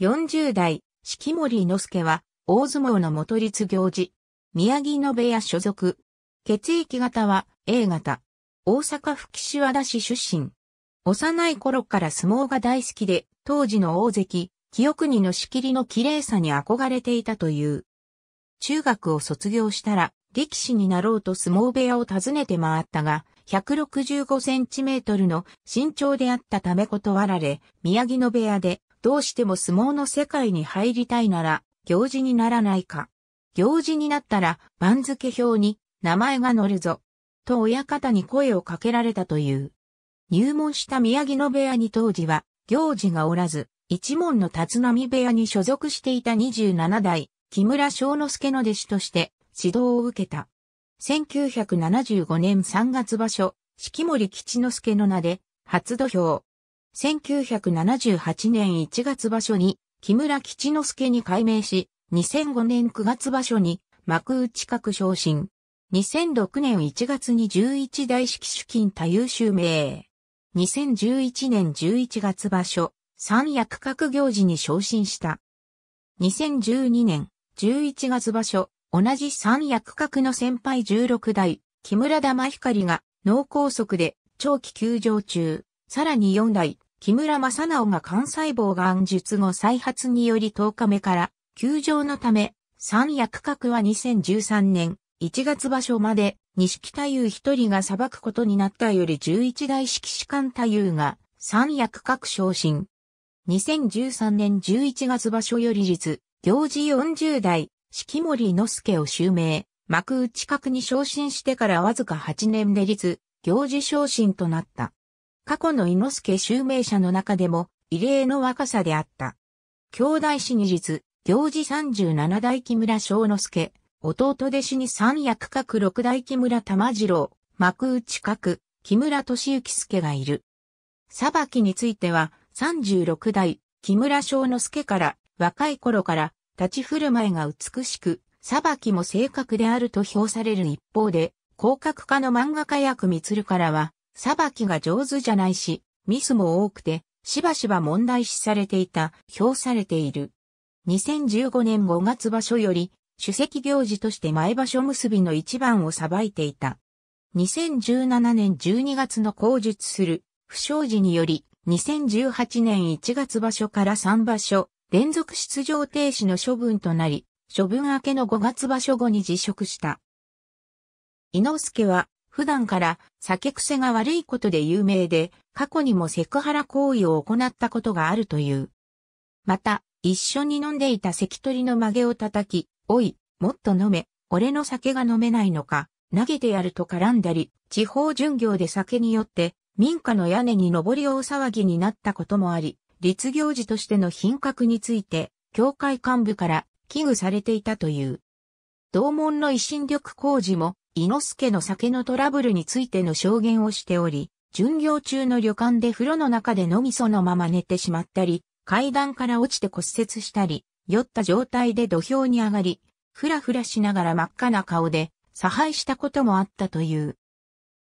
40代、四季森之助は、大相撲の元立行事。宮城野部屋所属。血液型は A 型。大阪府岸和田市出身。幼い頃から相撲が大好きで、当時の大関、清国の仕切りの綺麗さに憧れていたという。中学を卒業したら、力士になろうと相撲部屋を訪ねて回ったが、165センチメートルの身長であったため断られ、宮城野部屋でどうしても相撲の世界に入りたいなら、行事にならないか。行事になったら、番付表に名前が載るぞ。と親方に声をかけられたという。入門した宮城野部屋に当時は、行事がおらず、一門の立浪部屋に所属していた27代、木村正之助の弟子として指導を受けた。1975年3月場所、四季森吉之助の名で、初土俵、1978年1月場所に木村吉之助に改名し、2005年9月場所に幕内閣昇進。2006年1月に11大式主金多優秀名。2011年11月場所、三役閣行事に昇進した。2012年11月場所、同じ三役閣の先輩16代、木村玉光が脳梗塞で長期休場中、さらに4代、木村正直が肝細胞がん術後再発により10日目から休場のため、三役格は2013年1月場所まで、木太夫一人が裁くことになったより11代式士官太夫が三役格昇進。2013年11月場所より立、行事40代、式森之助を襲名、幕内格に昇進してからわずか8年で立、行事昇進となった。過去の猪助襲名者の中でも異例の若さであった。兄弟子に実、行事三十七代木村正之助、弟弟子に三役各六代木村玉次郎、幕内各、木村敏之助がいる。裁きについては、三十六代、木村正之助から、若い頃から、立ち振る舞いが美しく、裁きも正確であると評される一方で、広角化の漫画家役みつるからは、裁きが上手じゃないし、ミスも多くて、しばしば問題視されていた、評されている。2015年5月場所より、主席行事として前場所結びの一番を裁いていた。2017年12月の口述する、不祥事により、2018年1月場所から3場所、連続出場停止の処分となり、処分明けの5月場所後に辞職した。伊之助は普段から酒癖が悪いことで有名で、過去にもセクハラ行為を行ったことがあるという。また、一緒に飲んでいた関取の曲げを叩き、おい、もっと飲め、俺の酒が飲めないのか、投げてやると絡んだり、地方巡業で酒によって、民家の屋根に上り大騒ぎになったこともあり、立行事としての品格について、教会幹部から危惧されていたという。同門の維新力工事も伊之助の酒のトラブルについての証言をしており、巡業中の旅館で風呂の中でのみそのまま寝てしまったり、階段から落ちて骨折したり、酔った状態で土俵に上がり、ふらふらしながら真っ赤な顔で、差配したこともあったという。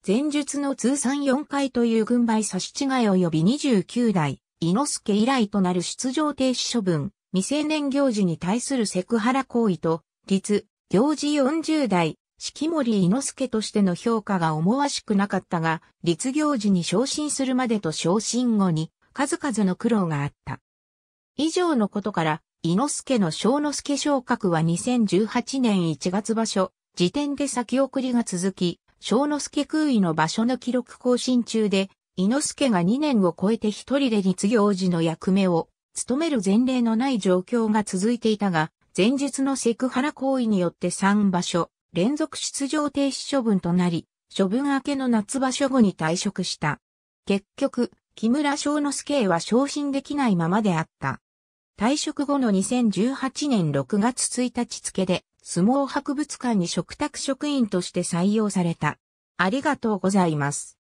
前述の通算4回という軍配差し違い及び29代、伊之助以来となる出場停止処分、未成年行事に対するセクハラ行為と、立、行事40代、式守伊之助としての評価が思わしくなかったが、立行時に昇進するまでと昇進後に、数々の苦労があった。以上のことから、伊之助の小之助昇格は2018年1月場所、時点で先送りが続き、小之助空位の場所の記録更新中で、伊之助が2年を超えて一人で立行時の役目を、務める前例のない状況が続いていたが、前述のセクハラ行為によって3場所、連続出場停止処分となり、処分明けの夏場所後に退職した。結局、木村翔之助は昇進できないままであった。退職後の2018年6月1日付で、相撲博物館に嘱託職員として採用された。ありがとうございます。